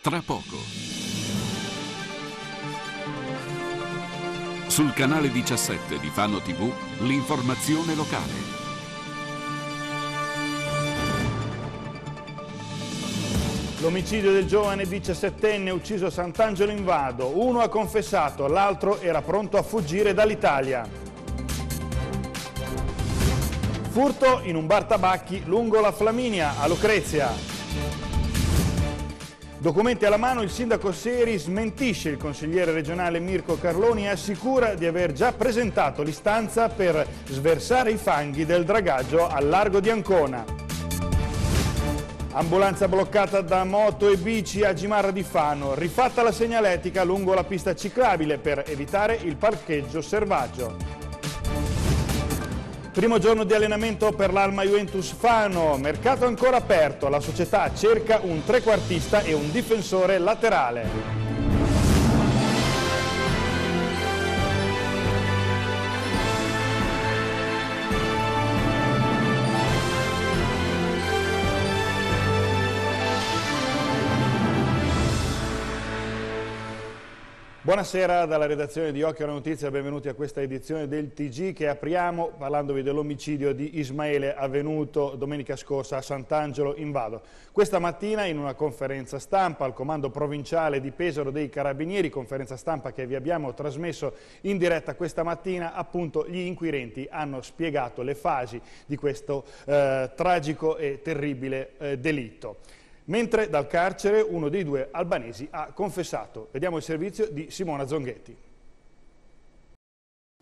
tra poco. Sul canale 17 di Fano TV, l'informazione locale. L'omicidio del giovane 17enne ucciso a Sant'Angelo in Vado. Uno ha confessato, l'altro era pronto a fuggire dall'Italia. Furto in un bar tabacchi lungo la Flaminia, a Lucrezia. Documenti alla mano, il sindaco Seri smentisce il consigliere regionale Mirko Carloni e assicura di aver già presentato l'istanza per sversare i fanghi del dragaggio al largo di Ancona. Ambulanza bloccata da moto e bici a Gimarra di Fano, rifatta la segnaletica lungo la pista ciclabile per evitare il parcheggio servaggio. Primo giorno di allenamento per l'Alma Juventus Fano, mercato ancora aperto, la società cerca un trequartista e un difensore laterale. Buonasera dalla redazione di Occhio alla Notizia, benvenuti a questa edizione del TG che apriamo parlandovi dell'omicidio di Ismaele avvenuto domenica scorsa a Sant'Angelo in Vado. Questa mattina in una conferenza stampa al comando provinciale di Pesaro dei Carabinieri, conferenza stampa che vi abbiamo trasmesso in diretta questa mattina, appunto gli inquirenti hanno spiegato le fasi di questo eh, tragico e terribile eh, delitto mentre dal carcere uno dei due albanesi ha confessato. Vediamo il servizio di Simona Zonghetti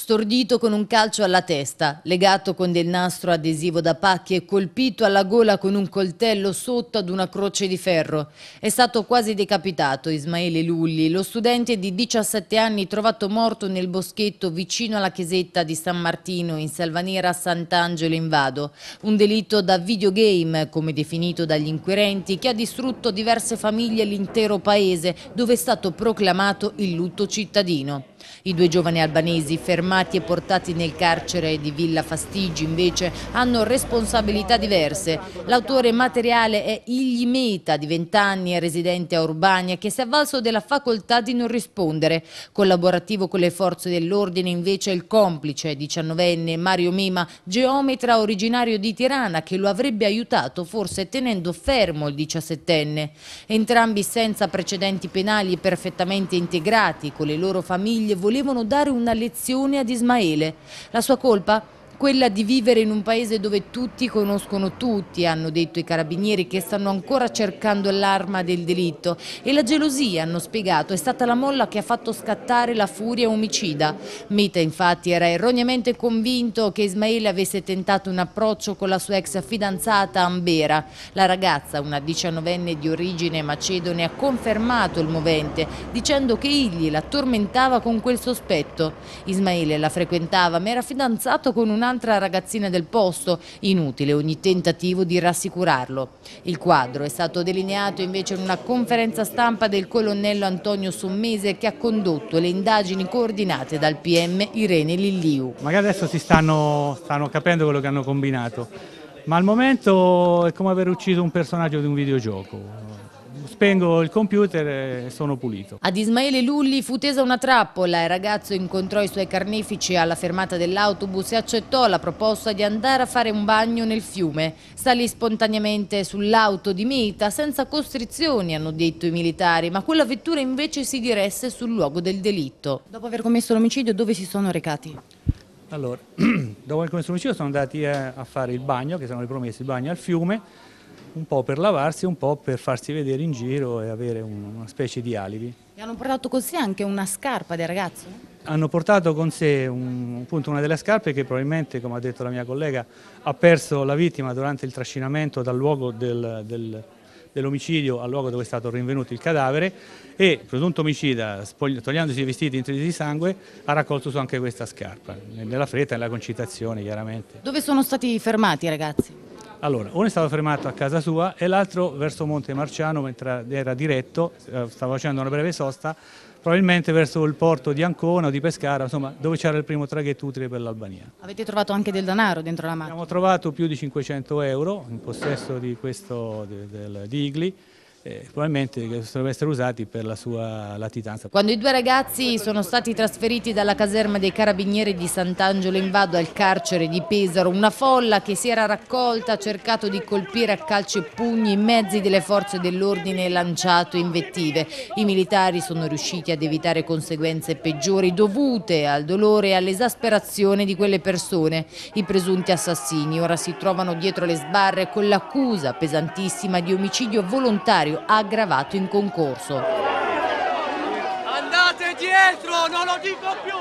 stordito con un calcio alla testa, legato con del nastro adesivo da pacchi e colpito alla gola con un coltello sotto ad una croce di ferro. È stato quasi decapitato Ismaele Lulli, lo studente di 17 anni trovato morto nel boschetto vicino alla chiesetta di San Martino in Salvanera a Sant'Angelo in Vado. Un delitto da videogame, come definito dagli inquirenti, che ha distrutto diverse famiglie e l'intero paese, dove è stato proclamato il lutto cittadino. I due giovani albanesi fermati e portati nel carcere di Villa Fastigi invece hanno responsabilità diverse. L'autore materiale è Igli Meta, di 20 anni e residente a Urbania, che si è avvalso della facoltà di non rispondere. Collaborativo con le forze dell'ordine invece il complice, 19enne Mario Mima, geometra originario di Tirana, che lo avrebbe aiutato forse tenendo fermo il 17enne. Entrambi senza precedenti penali e perfettamente integrati con le loro famiglie famiglie volevano dare una lezione ad Ismaele. La sua colpa? quella di vivere in un paese dove tutti conoscono tutti, hanno detto i carabinieri che stanno ancora cercando l'arma del delitto e la gelosia, hanno spiegato, è stata la molla che ha fatto scattare la furia omicida. Mita infatti era erroneamente convinto che Ismaele avesse tentato un approccio con la sua ex fidanzata Ambera. La ragazza, una diciannovenne di origine macedone, ha confermato il movente dicendo che egli la tormentava con quel sospetto. Ismaele la frequentava ma era fidanzato con un'altra un'altra ragazzina del posto, inutile ogni tentativo di rassicurarlo. Il quadro è stato delineato invece in una conferenza stampa del colonnello Antonio Sommese che ha condotto le indagini coordinate dal PM Irene Lilliu. Magari adesso si stanno, stanno capendo quello che hanno combinato ma al momento è come aver ucciso un personaggio di un videogioco spengo il computer e sono pulito. Ad Ismaele Lulli fu tesa una trappola, il ragazzo incontrò i suoi carnefici alla fermata dell'autobus e accettò la proposta di andare a fare un bagno nel fiume. Salì spontaneamente sull'auto di Mita senza costrizioni, hanno detto i militari, ma quella vettura invece si diresse sul luogo del delitto. Dopo aver commesso l'omicidio dove si sono recati? Allora, dopo aver commesso l'omicidio sono andati eh, a fare il bagno, che sono le promesse, il bagno al fiume, un po' per lavarsi, un po' per farsi vedere in giro e avere una specie di alibi. E hanno portato con sé anche una scarpa del ragazzo? Hanno portato con sé un, appunto una delle scarpe che probabilmente, come ha detto la mia collega, ha perso la vittima durante il trascinamento dal luogo del, del dell'omicidio al luogo dove è stato rinvenuto il cadavere e presunto omicida, togliendosi i vestiti intrisi di sangue, ha raccolto su anche questa scarpa, nella fretta e nella concitazione chiaramente. Dove sono stati fermati i ragazzi? Allora, uno è stato fermato a casa sua e l'altro verso Monte Marciano mentre era diretto, eh, stava facendo una breve sosta, probabilmente verso il porto di Ancona o di Pescara, insomma, dove c'era il primo traghetto utile per l'Albania. Avete trovato anche del denaro dentro la macchina? Abbiamo trovato più di 500 euro in possesso di, questo, di, del, di Igli eh, probabilmente dovrebbero essere usati per la sua latitanza. Quando i due ragazzi sono stati trasferiti dalla caserma dei carabinieri di Sant'Angelo in Vado al carcere di Pesaro, una folla che si era raccolta ha cercato di colpire a calci e pugni i mezzi delle forze dell'ordine e lanciato invettive. I militari sono riusciti ad evitare conseguenze peggiori dovute al dolore e all'esasperazione di quelle persone. I presunti assassini ora si trovano dietro le sbarre con l'accusa pesantissima di omicidio volontario avversario aggravato in concorso. Andate dietro, non lo dico più!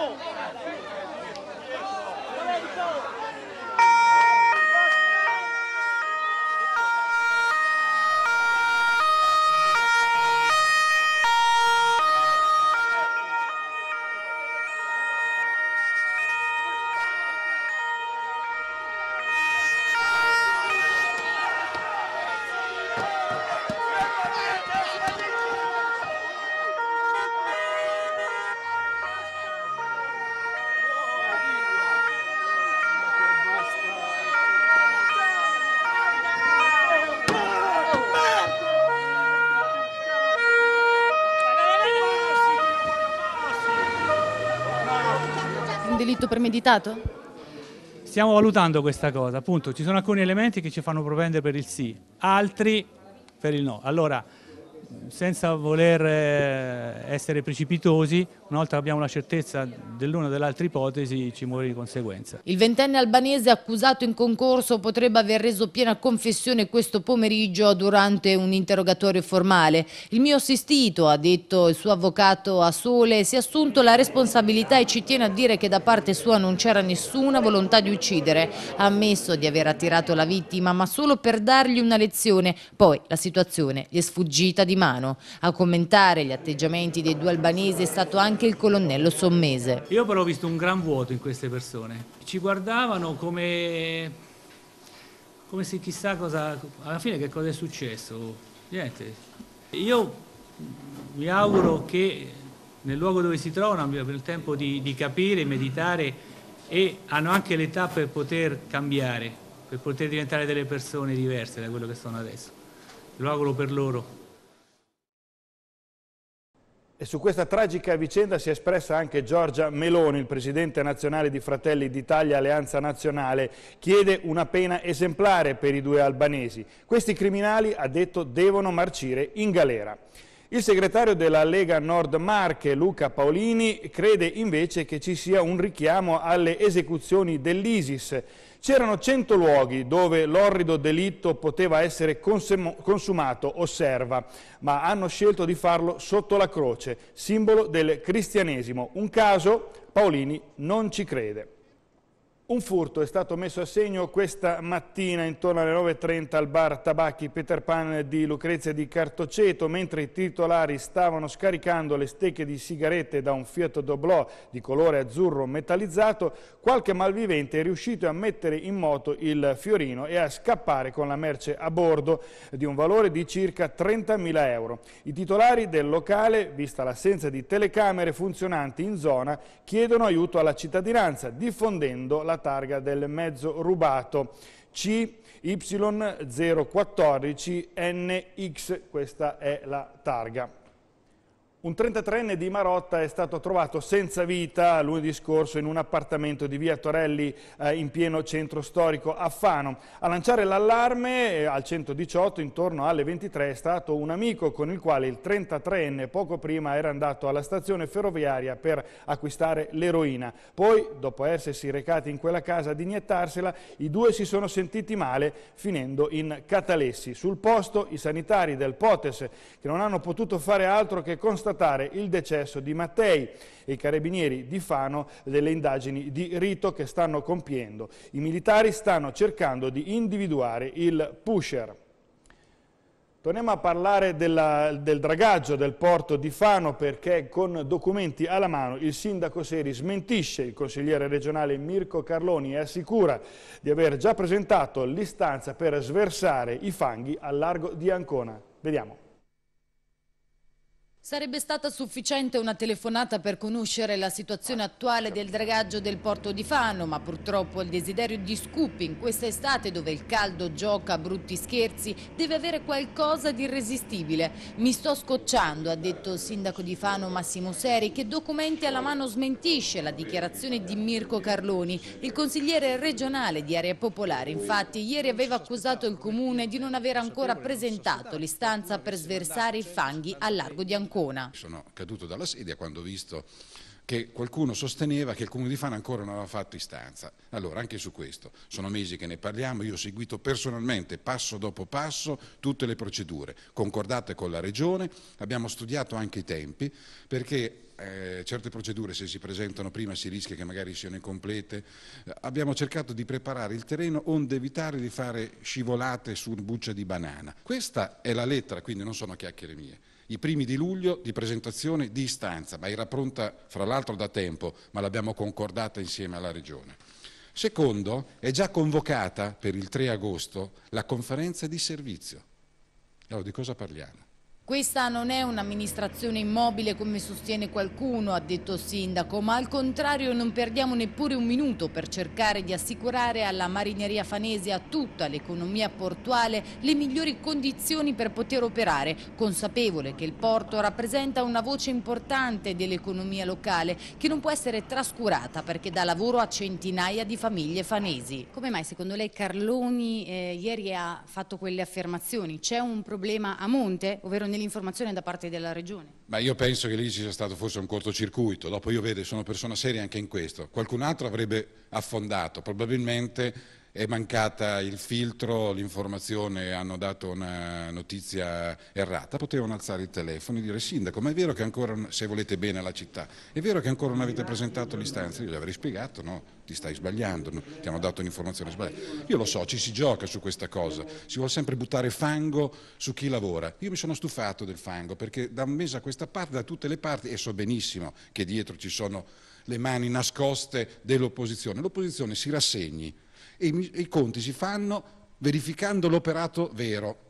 premeditato? Stiamo valutando questa cosa, appunto ci sono alcuni elementi che ci fanno propendere per il sì, altri per il no. Allora, senza voler eh, essere precipitosi, una volta abbiamo la certezza dell'una o dell'altra ipotesi ci muore di conseguenza. Il ventenne albanese accusato in concorso potrebbe aver reso piena confessione questo pomeriggio durante un interrogatorio formale. Il mio assistito, ha detto il suo avvocato a Sole, si è assunto la responsabilità e ci tiene a dire che da parte sua non c'era nessuna volontà di uccidere. Ha ammesso di aver attirato la vittima ma solo per dargli una lezione, poi la situazione gli è sfuggita di mano. Milano. A commentare gli atteggiamenti dei due albanesi è stato anche il colonnello sommese. Io però ho visto un gran vuoto in queste persone. Ci guardavano come, come se chissà cosa... Alla fine che cosa è successo? Niente. Io mi auguro che nel luogo dove si trovano abbiano il tempo di, di capire, meditare e hanno anche l'età per poter cambiare, per poter diventare delle persone diverse da quello che sono adesso. Lo auguro per loro. E su questa tragica vicenda si è espressa anche Giorgia Meloni, il presidente nazionale di Fratelli d'Italia Alleanza Nazionale, chiede una pena esemplare per i due albanesi. Questi criminali, ha detto, devono marcire in galera. Il segretario della Lega Nord Marche, Luca Paolini, crede invece che ci sia un richiamo alle esecuzioni dell'ISIS C'erano cento luoghi dove l'orrido delitto poteva essere consumato, osserva, ma hanno scelto di farlo sotto la croce, simbolo del cristianesimo. Un caso? Paolini non ci crede. Un furto è stato messo a segno questa mattina intorno alle 9.30 al bar Tabacchi Peter Pan di Lucrezia di Cartoceto, mentre i titolari stavano scaricando le stecche di sigarette da un Fiat Doblò di colore azzurro metallizzato, qualche malvivente è riuscito a mettere in moto il fiorino e a scappare con la merce a bordo di un valore di circa 30.000 euro. I titolari del locale, vista l'assenza di telecamere funzionanti in zona, chiedono aiuto alla cittadinanza, diffondendo la targa del mezzo rubato CY014NX, questa è la targa. Un 33enne di Marotta è stato trovato senza vita lunedì scorso in un appartamento di via Torelli eh, in pieno centro storico a Fano. A lanciare l'allarme eh, al 118 intorno alle 23 è stato un amico con il quale il 33enne poco prima era andato alla stazione ferroviaria per acquistare l'eroina. Poi, dopo essersi recati in quella casa ad iniettarsela, i due si sono sentiti male finendo in catalessi. Sul posto i sanitari del Potes che non hanno potuto fare altro che constatare constatare il decesso di Mattei e i carabinieri di Fano delle indagini di rito che stanno compiendo. I militari stanno cercando di individuare il pusher. Torniamo a parlare della, del dragaggio del porto di Fano perché con documenti alla mano il sindaco Seri smentisce il consigliere regionale Mirko Carloni e assicura di aver già presentato l'istanza per sversare i fanghi al largo di Ancona. Vediamo. Sarebbe stata sufficiente una telefonata per conoscere la situazione attuale del dragaggio del porto di Fano, ma purtroppo il desiderio di Scoop in questa estate dove il caldo gioca a brutti scherzi deve avere qualcosa di irresistibile. Mi sto scocciando, ha detto il sindaco di Fano Massimo Seri, che documenti alla mano smentisce la dichiarazione di Mirko Carloni. Il consigliere regionale di Area Popolare infatti ieri aveva accusato il comune di non aver ancora presentato l'istanza per sversare i fanghi a largo di Ancona. Ancona. Sono caduto dalla sedia quando ho visto che qualcuno sosteneva che il Comune di Fano ancora non aveva fatto istanza. Allora, anche su questo, sono mesi che ne parliamo, io ho seguito personalmente, passo dopo passo, tutte le procedure concordate con la Regione, abbiamo studiato anche i tempi, perché eh, certe procedure se si presentano prima si rischia che magari siano incomplete. abbiamo cercato di preparare il terreno onde evitare di fare scivolate su buccia di banana. Questa è la lettera, quindi non sono chiacchiere mie i primi di luglio di presentazione di istanza, ma era pronta fra l'altro da tempo, ma l'abbiamo concordata insieme alla Regione. Secondo, è già convocata per il 3 agosto la conferenza di servizio. Allora, di cosa parliamo? Questa non è un'amministrazione immobile come sostiene qualcuno, ha detto il sindaco, ma al contrario non perdiamo neppure un minuto per cercare di assicurare alla marineria fanese e a tutta l'economia portuale le migliori condizioni per poter operare, consapevole che il porto rappresenta una voce importante dell'economia locale che non può essere trascurata perché dà lavoro a centinaia di famiglie fanesi. Come mai secondo lei Carloni eh, ieri ha fatto quelle affermazioni? C'è un problema a monte, ovvero nel dell'informazione da parte della Regione. Ma io penso che lì ci sia stato forse un cortocircuito, dopo io vedo, sono persona seria anche in questo, qualcun altro avrebbe affondato, probabilmente è mancata il filtro, l'informazione, hanno dato una notizia errata, potevano alzare il telefono e dire sindaco, ma è vero che ancora, se volete bene alla città, è vero che ancora non avete presentato l'istanza? Io gli avrei spiegato, no, ti stai sbagliando, no, ti hanno dato un'informazione sbagliata. Io lo so, ci si gioca su questa cosa, si vuole sempre buttare fango su chi lavora. Io mi sono stufato del fango perché da un mese a questa parte, da tutte le parti, e so benissimo che dietro ci sono le mani nascoste dell'opposizione. L'opposizione si rassegni e i, i conti si fanno verificando l'operato vero.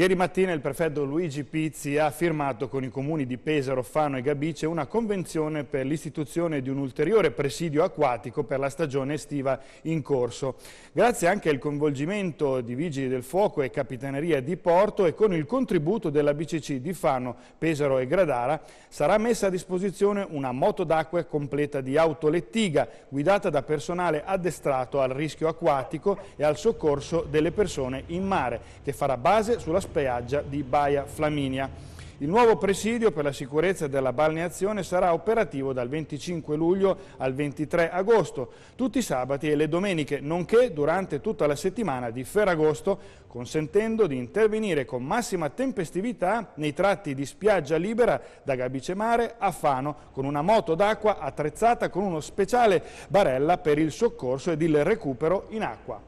Ieri mattina il prefetto Luigi Pizzi ha firmato con i comuni di Pesaro, Fano e Gabice una convenzione per l'istituzione di un ulteriore presidio acquatico per la stagione estiva in corso. Grazie anche al coinvolgimento di Vigili del Fuoco e Capitaneria di Porto e con il contributo della BCC di Fano, Pesaro e Gradara sarà messa a disposizione una moto d'acqua completa di autolettiga guidata da personale addestrato al rischio acquatico e al soccorso delle persone in mare che farà base sulla spiaggia di Baia Flaminia. Il nuovo presidio per la sicurezza della balneazione sarà operativo dal 25 luglio al 23 agosto, tutti i sabati e le domeniche, nonché durante tutta la settimana di Ferragosto, consentendo di intervenire con massima tempestività nei tratti di spiaggia libera da Gabicemare a Fano, con una moto d'acqua attrezzata con uno speciale barella per il soccorso ed il recupero in acqua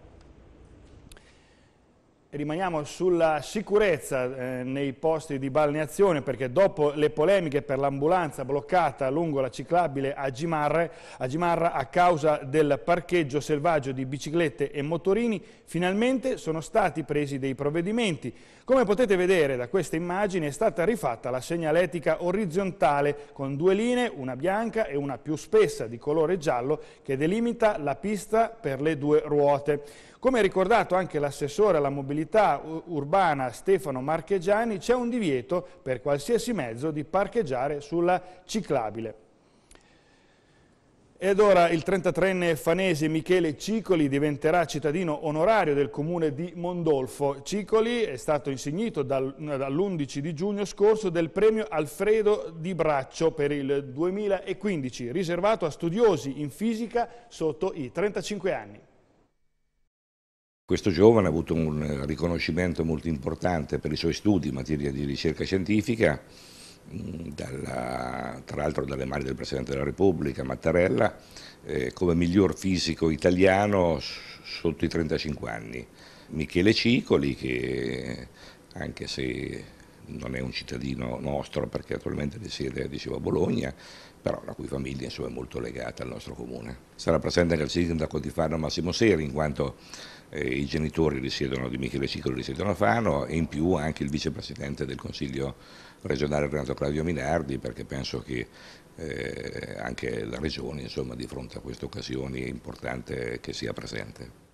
rimaniamo sulla sicurezza eh, nei posti di balneazione perché dopo le polemiche per l'ambulanza bloccata lungo la ciclabile a Gimarra, a Gimarra a causa del parcheggio selvaggio di biciclette e motorini finalmente sono stati presi dei provvedimenti. Come potete vedere da questa immagine è stata rifatta la segnaletica orizzontale con due linee, una bianca e una più spessa di colore giallo che delimita la pista per le due ruote. Come ha ricordato anche l'assessore alla mobilità urbana Stefano Marchegiani, c'è un divieto per qualsiasi mezzo di parcheggiare sulla ciclabile. Ed ora il 33enne fanese Michele Cicoli diventerà cittadino onorario del comune di Mondolfo. Cicoli è stato insignito dall'11 di giugno scorso del premio Alfredo Di Braccio per il 2015, riservato a studiosi in fisica sotto i 35 anni. Questo giovane ha avuto un riconoscimento molto importante per i suoi studi in materia di ricerca scientifica dalla, tra l'altro dalle mani del Presidente della Repubblica, Mattarella, eh, come miglior fisico italiano sotto i 35 anni. Michele Cicoli, che anche se non è un cittadino nostro perché attualmente risiede dicevo, a Bologna, però la cui famiglia insomma, è molto legata al nostro comune. Sarà presente anche il sindaco di Fano Massimo Seri, in quanto eh, i genitori risiedono, di Michele Cicoli risiedono a Fano e in più anche il vicepresidente del Consiglio regionale Renato Claudio Minardi perché penso che eh, anche la Regione insomma, di fronte a queste occasioni è importante che sia presente.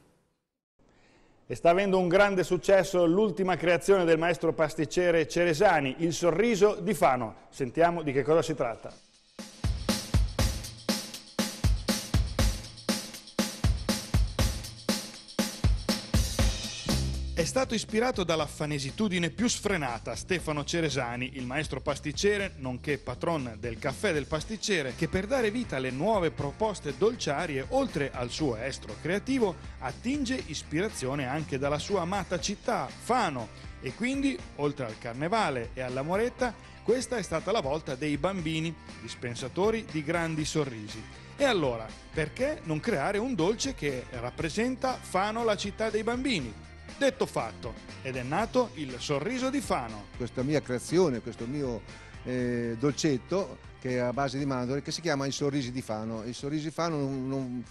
E sta avendo un grande successo l'ultima creazione del maestro pasticcere Ceresani, Il sorriso di Fano. Sentiamo di che cosa si tratta. stato ispirato dalla fanesitudine più sfrenata Stefano Ceresani, il maestro pasticcere, nonché patron del caffè del pasticcere, che per dare vita alle nuove proposte dolciarie, oltre al suo estro creativo, attinge ispirazione anche dalla sua amata città, Fano. E quindi, oltre al carnevale e alla moretta, questa è stata la volta dei bambini, dispensatori di grandi sorrisi. E allora, perché non creare un dolce che rappresenta Fano la città dei bambini? Detto fatto, ed è nato il sorriso di Fano. Questa mia creazione, questo mio eh, dolcetto che è a base di mandorle, che si chiama i sorrisi di Fano. I sorrisi di Fano non, non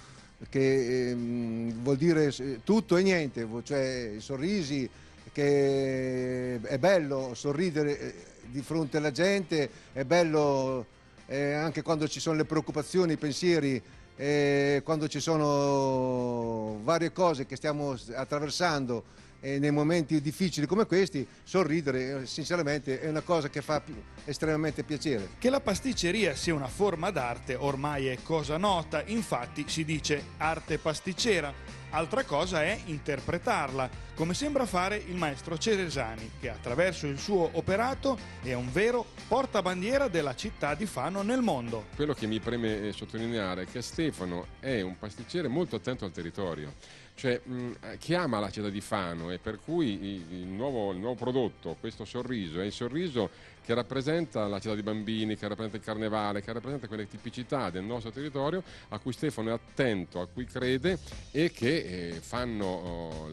che ehm, vuol dire eh, tutto e niente, cioè i sorrisi, che è bello sorridere eh, di fronte alla gente, è bello eh, anche quando ci sono le preoccupazioni, i pensieri, eh, quando ci sono varie cose che stiamo attraversando e nei momenti difficili come questi sorridere eh, sinceramente è una cosa che fa estremamente piacere. Che la pasticceria sia una forma d'arte ormai è cosa nota, infatti si dice arte pasticcera altra cosa è interpretarla, come sembra fare il maestro Ceresani, che attraverso il suo operato è un vero portabandiera della città di Fano nel mondo. Quello che mi preme eh, sottolineare è che Stefano è un pasticcere molto attento al territorio cioè, mh, mm, eh, chi ama la città di Fano e per cui il nuovo, il nuovo prodotto, questo sorriso, è il sorriso che rappresenta la città di bambini, che rappresenta il carnevale, che rappresenta quelle tipicità del nostro territorio a cui Stefano è attento, a cui crede e che eh, fanno oh,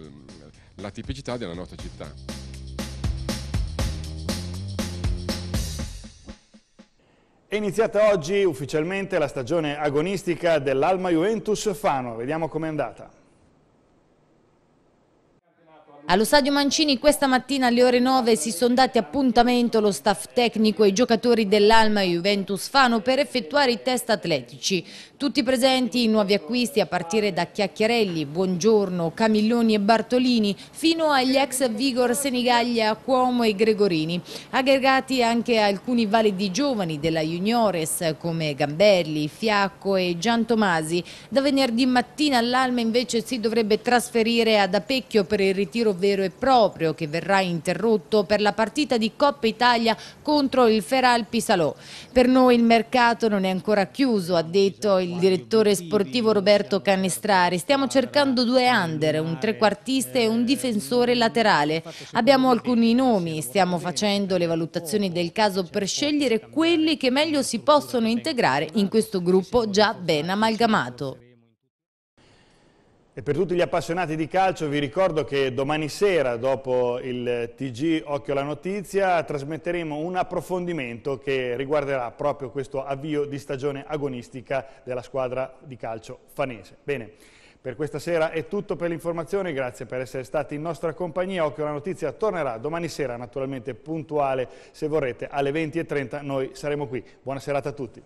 la tipicità della nostra città. È iniziata oggi ufficialmente la stagione agonistica dell'Alma Juventus Fano, vediamo com'è andata. Allo stadio Mancini questa mattina alle ore 9 si sono dati appuntamento lo staff tecnico e i giocatori dell'Alma Juventus Fano per effettuare i test atletici. Tutti presenti i nuovi acquisti a partire da Chiacchierelli, Buongiorno, Camilloni e Bartolini fino agli ex Vigor Senigaglia, Cuomo e Gregorini. Aggregati anche alcuni validi giovani della Juniores come Gamberli, Fiacco e Gian Tomasi. Da venerdì mattina all'Alma invece si dovrebbe trasferire ad Apecchio per il ritiro scontro vero e proprio che verrà interrotto per la partita di Coppa Italia contro il Feral Pisalò. Per noi il mercato non è ancora chiuso, ha detto il direttore sportivo Roberto Canestrari. Stiamo cercando due under, un trequartista e un difensore laterale. Abbiamo alcuni nomi, stiamo facendo le valutazioni del caso per scegliere quelli che meglio si possono integrare in questo gruppo già ben amalgamato. E per tutti gli appassionati di calcio vi ricordo che domani sera dopo il TG Occhio alla Notizia trasmetteremo un approfondimento che riguarderà proprio questo avvio di stagione agonistica della squadra di calcio fanese. Bene, per questa sera è tutto per l'informazione, grazie per essere stati in nostra compagnia. Occhio alla Notizia tornerà domani sera naturalmente puntuale, se vorrete alle 20.30 noi saremo qui. Buona serata a tutti.